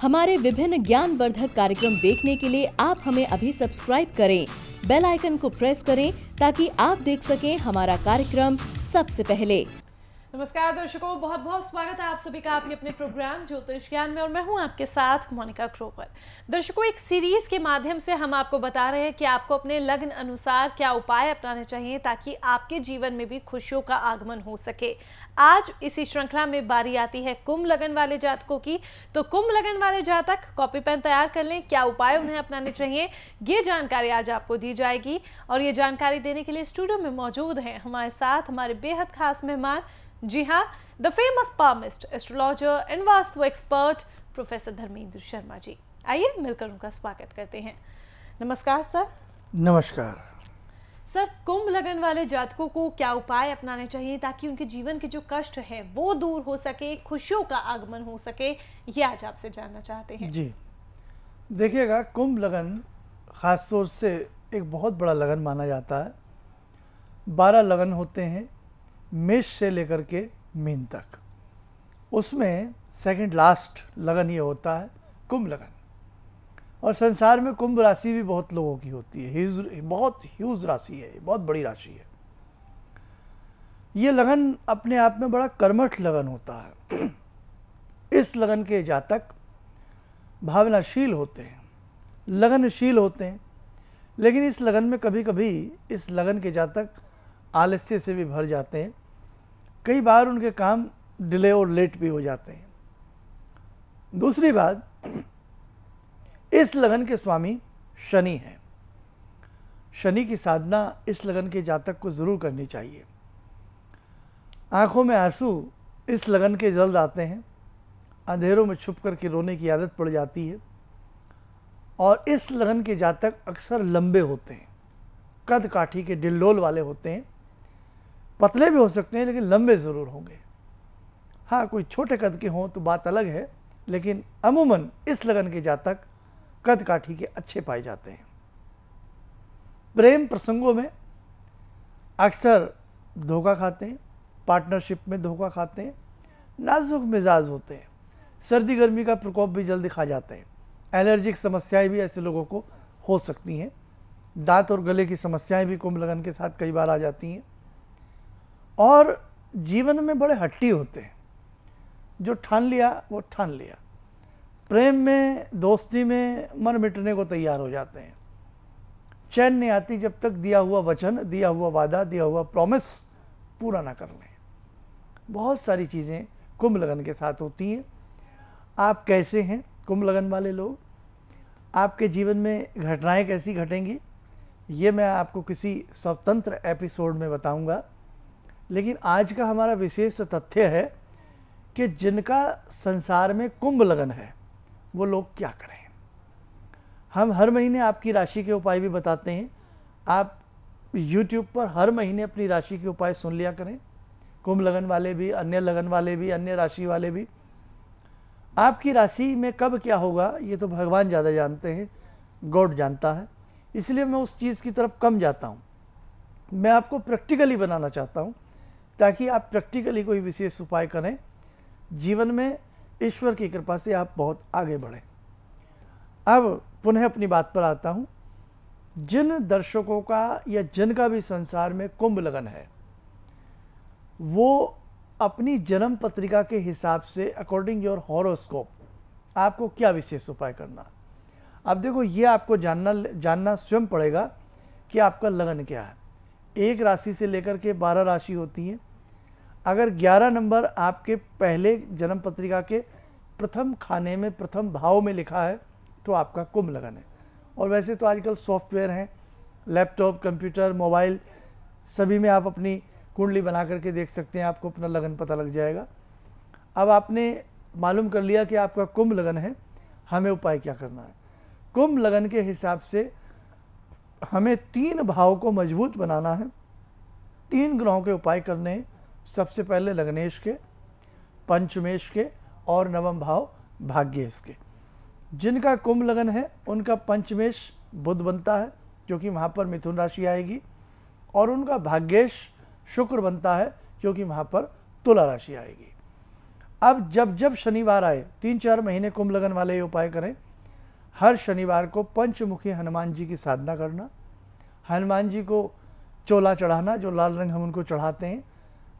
हमारे विभिन्न ज्ञानवर्धक कार्यक्रम देखने के लिए आप हमें अभी सब्सक्राइब करें बेल आइकन को प्रेस करें ताकि आप देख सकें हमारा कार्यक्रम सबसे पहले नमस्कार दर्शकों बहुत बहुत स्वागत है आप सभी का आपके अपने प्रोग्राम ज्योतिष ज्ञान में और मैं हूं आपके साथ मोनिका क्रोवर दर्शकों एक सीरीज के माध्यम से हम आपको बता रहे हैं कि आपको अपने लग्न अनुसार क्या उपाय अपनाने चाहिए ताकि आपके जीवन में भी खुशियों का आगमन हो सके आज इसी श्रृंखला में बारी आती है कुंभ लगन वाले जातकों की तो कुंभ लगन वाले जातक कॉपी पेन तैयार कर लें क्या उपाय उन्हें अपनाने चाहिए ये जानकारी आज आपको दी जाएगी और ये जानकारी देने के लिए स्टूडियो में मौजूद हैं हमारे साथ हमारे बेहद खास मेहमान जी हाँ the famous palmist astrologer and vastu expert professor Dharmendra Sharma ji आइए मिलकर उनका स्वागत करते हैं नमस्कार सर नमस्कार सर कुंभ लगन वाले जातकों को क्या उपाय अपनाने चाहिए ताकि उनके जीवन के जो कष्ट है वो दूर हो सके खुशियों का आगमन हो सके ये आज आपसे जानना चाहते हैं जी देखिएगा कुंभ लगन ख़ासतौर से एक बहुत बड़ा लगन माना जाता है बारह लगन होते हैं मेष से लेकर के मीन तक उसमें सेकंड लास्ट लगन ये होता है कुंभ लगन और संसार में कुंभ राशि भी बहुत लोगों की होती है बहुत ह्यूज राशि है बहुत बड़ी राशि है ये लगन अपने आप में बड़ा कर्मठ लगन होता है इस लगन के जातक भावनाशील होते हैं लगनशील होते हैं लेकिन इस लगन में कभी कभी इस लगन के जातक आलस्य से भी भर जाते हैं कई बार उनके काम डिले और लेट भी हो जाते हैं दूसरी बात इस लगन के स्वामी शनि हैं शनि की साधना इस लगन के जातक को ज़रूर करनी चाहिए आँखों में आंसू इस लगन के जल्द आते हैं अंधेरों में छुप करके रोने की आदत पड़ जाती है और इस लगन के जातक अक्सर लंबे होते हैं कद काठी के डिल्डोल वाले होते हैं पतले भी हो सकते हैं लेकिन लंबे ज़रूर होंगे हाँ कोई छोटे कद के हों तो बात अलग है लेकिन अमूमन इस लगन के जातक कद काठी के अच्छे पाए जाते हैं प्रेम प्रसंगों में अक्सर धोखा खाते हैं पार्टनरशिप में धोखा खाते हैं नाजुक मिजाज होते हैं सर्दी गर्मी का प्रकोप भी जल्दी खा जाते हैं एलर्जिक समस्याएं भी ऐसे लोगों को हो सकती हैं दांत और गले की समस्याएं भी कुंभ लगन के साथ कई बार आ जाती हैं और जीवन में बड़े हट्टी होते हैं जो ठान लिया वो ठान लिया प्रेम में दोस्ती में मन मिटने को तैयार हो जाते हैं चैन नहीं आती जब तक दिया हुआ वचन दिया हुआ वादा दिया हुआ प्रॉमिस पूरा ना कर लें बहुत सारी चीज़ें कुंभ लगन के साथ होती हैं आप कैसे हैं कुंभ लगन वाले लोग आपके जीवन में घटनाएं कैसी घटेंगी ये मैं आपको किसी स्वतंत्र एपिसोड में बताऊंगा लेकिन आज का हमारा विशेष तथ्य है कि जिनका संसार में कुंभ लगन है वो लोग क्या करें हम हर महीने आपकी राशि के उपाय भी बताते हैं आप YouTube पर हर महीने अपनी राशि के उपाय सुन लिया करें कुंभ लगन वाले भी अन्य लगन वाले भी अन्य राशि वाले भी आपकी राशि में कब क्या होगा ये तो भगवान ज़्यादा जानते हैं गॉड जानता है इसलिए मैं उस चीज़ की तरफ कम जाता हूँ मैं आपको प्रैक्टिकली बनाना चाहता हूँ ताकि आप प्रैक्टिकली कोई विशेष उपाय करें जीवन में ईश्वर की कृपा से आप बहुत आगे बढ़ें अब पुनः अपनी बात पर आता हूँ जिन दर्शकों का या जिनका का भी संसार में कुंभ लगन है वो अपनी जन्म पत्रिका के हिसाब से अकॉर्डिंग योर हॉरोस्कोप आपको क्या विशेष उपाय करना अब देखो ये आपको जानना जानना स्वयं पड़ेगा कि आपका लगन क्या है एक राशि से लेकर के बारह राशि होती हैं अगर 11 नंबर आपके पहले जन्म पत्रिका के प्रथम खाने में प्रथम भाव में लिखा है तो आपका कुंभ लगन है और वैसे तो आजकल सॉफ्टवेयर हैं लैपटॉप कंप्यूटर मोबाइल सभी में आप अपनी कुंडली बना करके देख सकते हैं आपको अपना लगन पता लग जाएगा अब आपने मालूम कर लिया कि आपका कुंभ लगन है हमें उपाय क्या करना है कुंभ लगन के हिसाब से हमें तीन भाव को मजबूत बनाना है तीन ग्रहों के उपाय करने हैं सबसे पहले लग्नेश के पंचमेश के और नवम भाव भाग्येश के जिनका कुंभ लगन है उनका पंचमेश बुध बनता है क्योंकि वहाँ पर मिथुन राशि आएगी और उनका भाग्येश शुक्र बनता है क्योंकि वहाँ पर तुला राशि आएगी अब जब जब शनिवार आए तीन चार महीने कुंभ लगन वाले ये उपाय करें हर शनिवार को पंचमुखी हनुमान जी की साधना करना हनुमान जी को चोला चढ़ाना जो लाल रंग हम उनको चढ़ाते हैं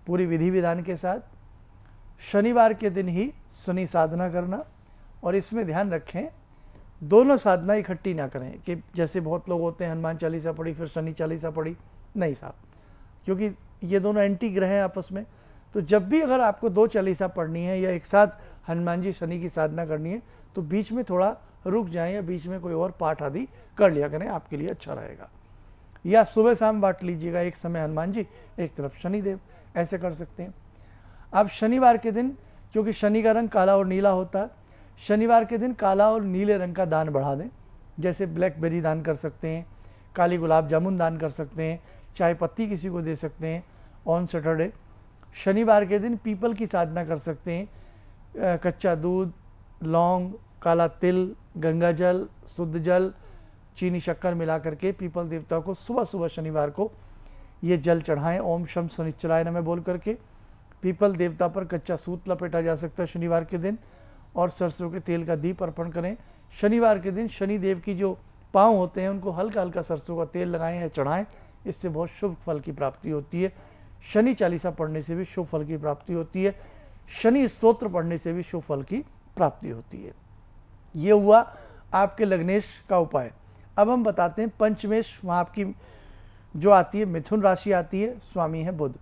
पूरी विधि विधान के साथ शनिवार के दिन ही शनि साधना करना और इसमें ध्यान रखें दोनों साधना इकट्ठी ना करें कि जैसे बहुत लोग होते हैं हनुमान चालीसा पढ़ी फिर शनि चालीसा पढ़ी नहीं साहब क्योंकि ये दोनों एंटी ग्रह हैं आपस में तो जब भी अगर आपको दो चालीसा पढ़नी है या एक साथ हनुमान जी शनि की साधना करनी है तो बीच में थोड़ा रुक जाएं या बीच में कोई और पाठ आदि कर लिया करें आपके लिए अच्छा रहेगा या सुबह शाम बांट लीजिएगा एक समय हनुमान जी एक तरफ शनिदेव ऐसे कर सकते हैं अब शनिवार के दिन क्योंकि शनि का रंग काला और नीला होता है शनिवार के दिन काला और नीले रंग का दान बढ़ा दें जैसे ब्लैकबेरी दान कर सकते हैं काली गुलाब जामुन दान कर सकते हैं चाय पत्ती किसी को दे सकते हैं ऑन सैटरडे शनिवार के दिन पीपल की साधना कर सकते हैं कच्चा दूध लौंग काला तिल गंगा जल शुद्ध जल चीनी शक्कर मिला करके पीपल देवता को सुबह सुबह शनिवार को ये जल चढ़ाएं ओम शम सुनिश्चराय नमें बोल करके पीपल देवता पर कच्चा सूत लपेटा जा सकता है शनिवार के दिन और सरसों के तेल का दीप अर्पण करें शनिवार के दिन शनि देव की जो पाँव होते हैं उनको हल्का हल्का सरसों का तेल लगाएं या चढ़ाएं इससे बहुत शुभ फल की प्राप्ति होती है शनि चालीसा पढ़ने से भी शुभ फल की प्राप्ति होती है शनि स्त्रोत्र पढ़ने से भी शुभ फल की प्राप्ति होती है ये हुआ आपके लग्नेश का उपाय अब हम बताते हैं पंचमेश वहाँ आपकी जो आती है मिथुन राशि आती है स्वामी है बुद्ध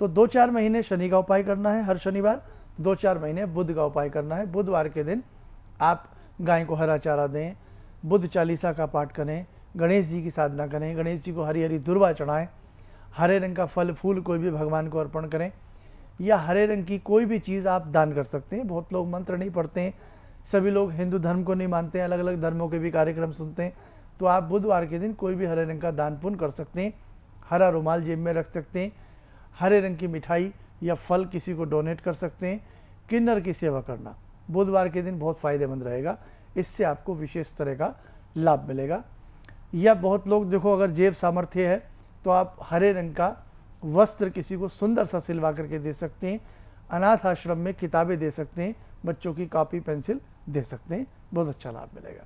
तो दो चार महीने शनि का उपाय करना है हर शनिवार दो चार महीने बुद्ध का उपाय करना है बुधवार के दिन आप गाय को हरा चारा दें बुद्ध चालीसा का पाठ करें गणेश जी की साधना करें गणेश जी को हरी हरी दुर्वा चढ़ाएं हरे रंग का फल फूल कोई भी भगवान को अर्पण करें या हरे रंग की कोई भी चीज़ आप दान कर सकते हैं बहुत लोग मंत्र नहीं पढ़ते हैं सभी लोग हिंदू धर्म को नहीं मानते हैं अलग अलग धर्मों के भी कार्यक्रम सुनते हैं तो आप बुधवार के दिन कोई भी हरे रंग का दान पुण्य कर सकते हैं हरा रुमाल जेब में रख सकते हैं हरे रंग की मिठाई या फल किसी को डोनेट कर सकते हैं किन्नर की सेवा करना बुधवार के दिन बहुत फ़ायदेमंद रहेगा इससे आपको विशेष तरह का लाभ मिलेगा या बहुत लोग देखो अगर जेब सामर्थ्य है तो आप हरे रंग का वस्त्र किसी को सुंदर सा सिलवा करके दे सकते हैं अनाथ आश्रम में किताबें दे सकते हैं बच्चों की कॉपी पेंसिल दे सकते हैं बहुत अच्छा लाभ मिलेगा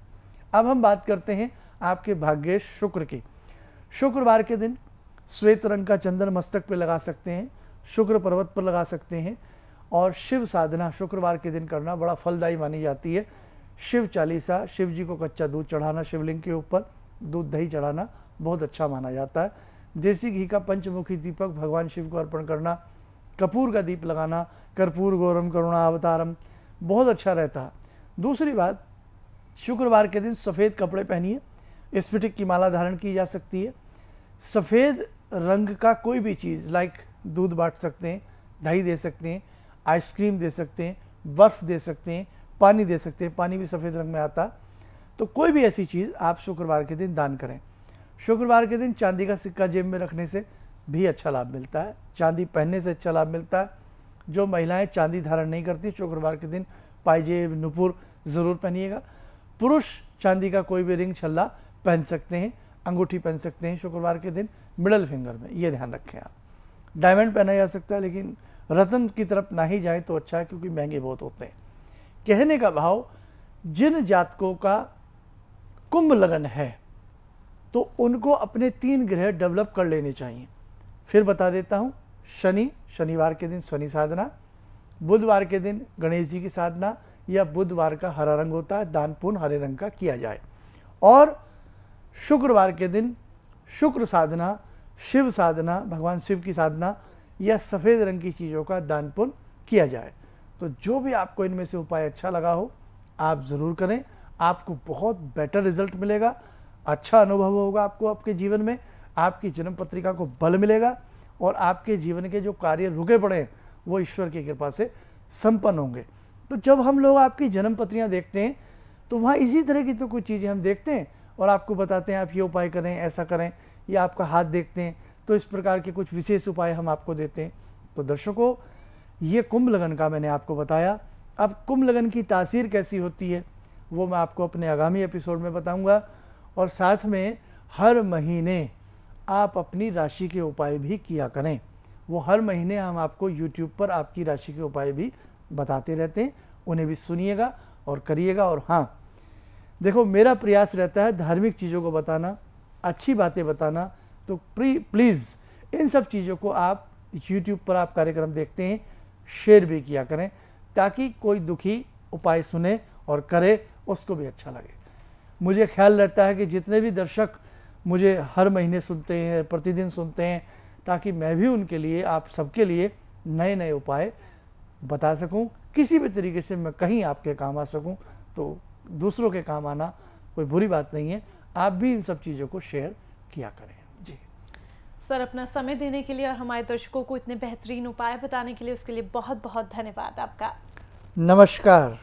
अब हम बात करते हैं आपके भाग्य शुक्र की शुक्रवार के दिन श्वेत रंग का चंदन मस्तक पर लगा सकते हैं शुक्र पर्वत पर लगा सकते हैं और शिव साधना शुक्रवार के दिन करना बड़ा फलदायी मानी जाती है शिव चालीसा शिव जी को कच्चा दूध चढ़ाना शिवलिंग के ऊपर दूध दही चढ़ाना बहुत अच्छा माना जाता है देसी घी का पंचमुखी दीपक भगवान शिव को अर्पण करना कपूर का दीप लगाना कर्पूर गौरम करुणा अवतारम बहुत अच्छा रहता है दूसरी बात शुक्रवार के दिन सफ़ेद कपड़े पहनिए स्फटिक की माला धारण की जा सकती है सफ़ेद रंग का कोई भी चीज़ लाइक दूध बांट सकते हैं दही दे सकते हैं आइसक्रीम दे सकते हैं बर्फ़ दे सकते हैं पानी दे सकते हैं पानी भी सफ़ेद रंग में आता तो कोई भी ऐसी चीज़ आप शुक्रवार के दिन दान करें शुक्रवार के दिन चांदी का सिक्का जेब में रखने से भी अच्छा लाभ मिलता है चांदी पहनने से अच्छा लाभ मिलता है जो महिलाएं चांदी धारण नहीं करती शुक्रवार के दिन पाइजेब नुपुर ज़रूर पहनिएगा पुरुष चांदी का कोई भी रिंग छल्ला पहन सकते हैं अंगूठी पहन सकते हैं शुक्रवार के दिन मिडल फिंगर में ये ध्यान रखें आप डायमंड पहना जा सकता है लेकिन रतन की तरफ ना ही जाए तो अच्छा है क्योंकि महंगे बहुत होते हैं कहने का भाव जिन जातकों का कुंभ लगन है तो उनको अपने तीन ग्रह डेवलप कर लेने चाहिए फिर बता देता हूँ शनि शनिवार के दिन शनि साधना बुधवार के दिन गणेश जी की साधना या बुधवार का हरा रंग होता है दान पुण्य हरे रंग का किया जाए और शुक्रवार के दिन शुक्र साधना शिव साधना भगवान शिव की साधना या सफ़ेद रंग की चीज़ों का दान पुण्य किया जाए तो जो भी आपको इनमें से उपाय अच्छा लगा हो आप ज़रूर करें आपको बहुत बेटर रिजल्ट मिलेगा अच्छा अनुभव होगा आपको आपके जीवन में आपकी जन्म पत्रिका को बल मिलेगा और आपके जीवन के जो कार्य रुके पड़े हैं वो ईश्वर की कृपा से संपन्न होंगे तो जब हम लोग आपकी जन्म पत्रियाँ देखते हैं तो वहाँ इसी तरह की तो कुछ चीज़ें हम देखते हैं और आपको बताते हैं आप ये उपाय करें ऐसा करें या आपका हाथ देखते हैं तो इस प्रकार के कुछ विशेष उपाय हम आपको देते हैं तो दर्शकों ये कुंभ लगन का मैंने आपको बताया अब कुंभ लगन की तासीर कैसी होती है वो मैं आपको अपने आगामी एपिसोड में बताऊंगा और साथ में हर महीने आप अपनी राशि के उपाय भी किया करें वो हर महीने हम आपको यूट्यूब पर आपकी राशि के उपाय भी बताते रहते हैं उन्हें भी सुनिएगा और करिएगा और हाँ देखो मेरा प्रयास रहता है धार्मिक चीज़ों को बताना अच्छी बातें बताना तो प्री प्लीज़ इन सब चीज़ों को आप यूट्यूब पर आप कार्यक्रम देखते हैं शेयर भी किया करें ताकि कोई दुखी उपाय सुने और करे उसको भी अच्छा लगे मुझे ख्याल रहता है कि जितने भी दर्शक मुझे हर महीने सुनते हैं प्रतिदिन सुनते हैं ताकि मैं भी उनके लिए आप सबके लिए नए नए उपाय बता सकूं किसी भी तरीके से मैं कहीं आपके काम आ सकूं तो दूसरों के काम आना कोई बुरी बात नहीं है आप भी इन सब चीज़ों को शेयर किया करें जी सर अपना समय देने के लिए और हमारे दर्शकों को इतने बेहतरीन उपाय बताने के लिए उसके लिए बहुत बहुत धन्यवाद आपका नमस्कार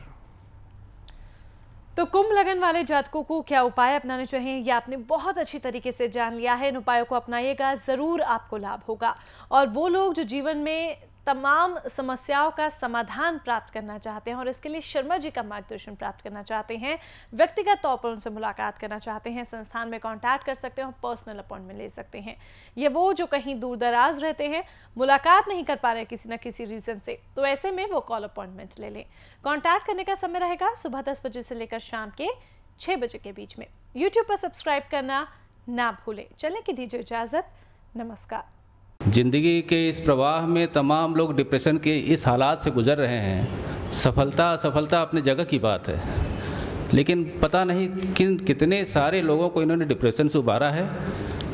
तो कुंभ लगन वाले जातकों को क्या उपाय अपनाने चाहिए यह आपने बहुत अच्छी तरीके से जान लिया है इन उपायों को अपनाइएगा ज़रूर आपको लाभ होगा और वो लोग जो जीवन में तमाम समस्याओं का समाधान प्राप्त करना चाहते हैं और इसके लिए शर्मा जी का मार्गदर्शन प्राप्त करना चाहते हैं व्यक्तिगत तौर पर उनसे मुलाकात करना चाहते हैं संस्थान में कांटेक्ट कर सकते हैं और पर्सनल अपॉइंटमेंट ले सकते हैं ये वो जो कहीं दूर दराज रहते हैं मुलाकात नहीं कर पा रहे किसी न किसी रीज़न से तो ऐसे में वो कॉल अपॉइंटमेंट ले लें कॉन्टैक्ट करने का समय रहेगा सुबह दस बजे से लेकर शाम के छः बजे के बीच में यूट्यूब पर सब्सक्राइब करना ना भूलें चलें कि दीजिए इजाज़त नमस्कार जिंदगी के इस प्रवाह में तमाम लोग डिप्रेशन के इस हालात से गुजर रहे हैं सफलता असफलता अपने जगह की बात है लेकिन पता नहीं किन कितने सारे लोगों को इन्होंने डिप्रेशन से उबारा है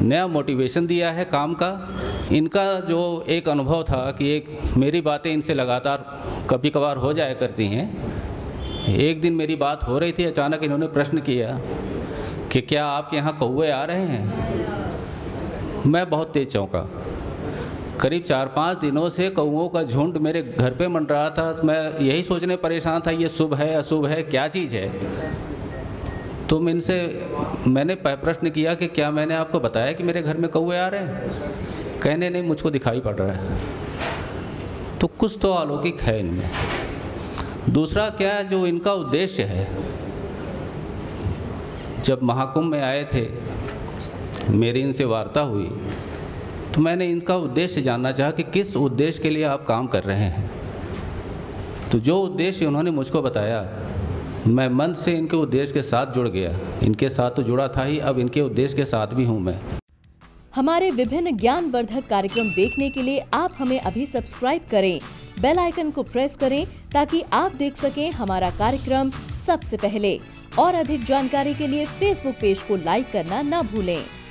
नया मोटिवेशन दिया है काम का इनका जो एक अनुभव था कि एक मेरी बातें इनसे लगातार कभी कभार हो जाया करती हैं एक दिन मेरी बात हो रही थी अचानक इन्होंने प्रश्न किया कि क्या आपके यहाँ कौए आ रहे हैं मैं बहुत तेज चौंका करीब चार पाँच दिनों से कौओं का झुंड मेरे घर पे मंड रहा था तो मैं यही सोचने परेशान था ये शुभ है अशुभ है क्या चीज़ है तो इनसे मैंने प्रश्न किया कि क्या मैंने आपको बताया कि मेरे घर में कौए आ रहे हैं कहने नहीं मुझको दिखाई पड़ रहा है तो कुछ तो अलौकिक है इनमें दूसरा क्या जो इनका उद्देश्य है जब महाकुंभ में आए थे मेरी इनसे वार्ता हुई तो मैंने इनका उद्देश्य जानना चाहा कि किस उद्देश्य के लिए आप काम कर रहे हैं तो जो उद्देश्य उन्होंने मुझको बताया मैं मन से इनके उद्देश्य के साथ जुड़ गया इनके साथ तो जुड़ा था ही अब इनके उद्देश्य के साथ भी हूँ मैं हमारे विभिन्न वर्धक कार्यक्रम देखने के लिए आप हमें अभी सब्सक्राइब करें बेल आइकन को प्रेस करें ताकि आप देख सकें हमारा कार्यक्रम सबसे पहले और अधिक जानकारी के लिए फेसबुक पेज को लाइक करना न भूलें